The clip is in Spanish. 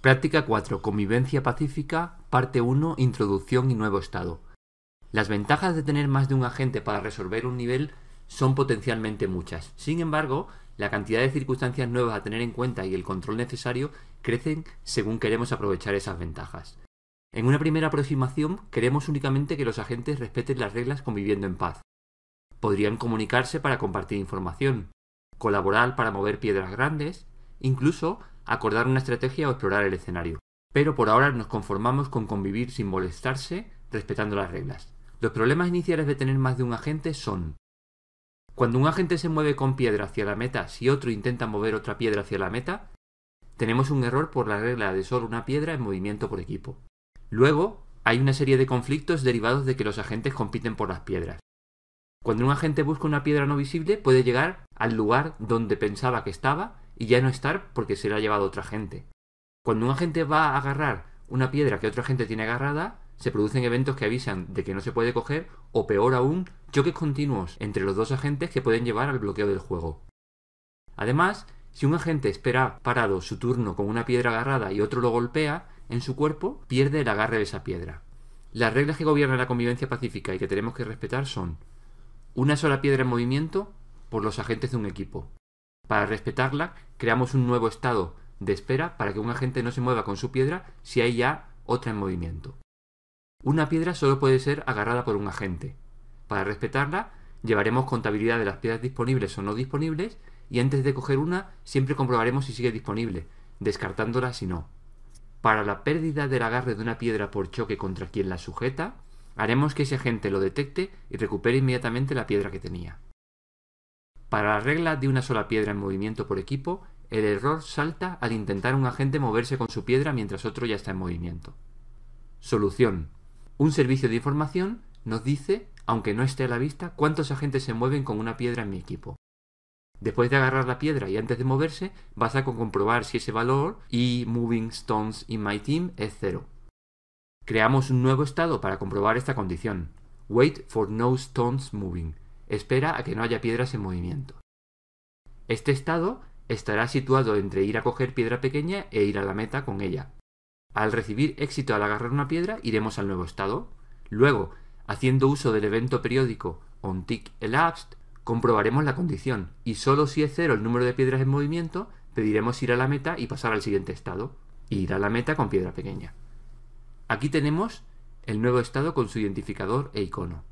Práctica 4. Convivencia pacífica. Parte 1. Introducción y nuevo estado. Las ventajas de tener más de un agente para resolver un nivel son potencialmente muchas. Sin embargo, la cantidad de circunstancias nuevas a tener en cuenta y el control necesario crecen según queremos aprovechar esas ventajas. En una primera aproximación, queremos únicamente que los agentes respeten las reglas conviviendo en paz. Podrían comunicarse para compartir información, colaborar para mover piedras grandes, incluso acordar una estrategia o explorar el escenario. Pero por ahora nos conformamos con convivir sin molestarse, respetando las reglas. Los problemas iniciales de tener más de un agente son cuando un agente se mueve con piedra hacia la meta, si otro intenta mover otra piedra hacia la meta, tenemos un error por la regla de solo una piedra en movimiento por equipo. Luego, hay una serie de conflictos derivados de que los agentes compiten por las piedras. Cuando un agente busca una piedra no visible, puede llegar al lugar donde pensaba que estaba y ya no estar porque se la ha llevado otra gente. Cuando un agente va a agarrar una piedra que otra gente tiene agarrada, se producen eventos que avisan de que no se puede coger o peor aún, choques continuos entre los dos agentes que pueden llevar al bloqueo del juego. Además, si un agente espera parado su turno con una piedra agarrada y otro lo golpea, en su cuerpo pierde el agarre de esa piedra. Las reglas que gobiernan la convivencia pacífica y que tenemos que respetar son una sola piedra en movimiento por los agentes de un equipo, para respetarla, creamos un nuevo estado de espera para que un agente no se mueva con su piedra si hay ya otra en movimiento. Una piedra solo puede ser agarrada por un agente. Para respetarla, llevaremos contabilidad de las piedras disponibles o no disponibles y antes de coger una siempre comprobaremos si sigue disponible, descartándola si no. Para la pérdida del agarre de una piedra por choque contra quien la sujeta, haremos que ese agente lo detecte y recupere inmediatamente la piedra que tenía. Para la regla de una sola piedra en movimiento por equipo, el error salta al intentar un agente moverse con su piedra mientras otro ya está en movimiento. Solución. Un servicio de información nos dice, aunque no esté a la vista, cuántos agentes se mueven con una piedra en mi equipo. Después de agarrar la piedra y antes de moverse, basta con comprobar si ese valor y moving stones in my team es cero. Creamos un nuevo estado para comprobar esta condición. Wait for no stones moving espera a que no haya piedras en movimiento. Este estado estará situado entre ir a coger piedra pequeña e ir a la meta con ella. Al recibir éxito al agarrar una piedra, iremos al nuevo estado. Luego, haciendo uso del evento periódico tick elapsed, comprobaremos la condición y solo si es cero el número de piedras en movimiento, pediremos ir a la meta y pasar al siguiente estado. Ir a la meta con piedra pequeña. Aquí tenemos el nuevo estado con su identificador e icono.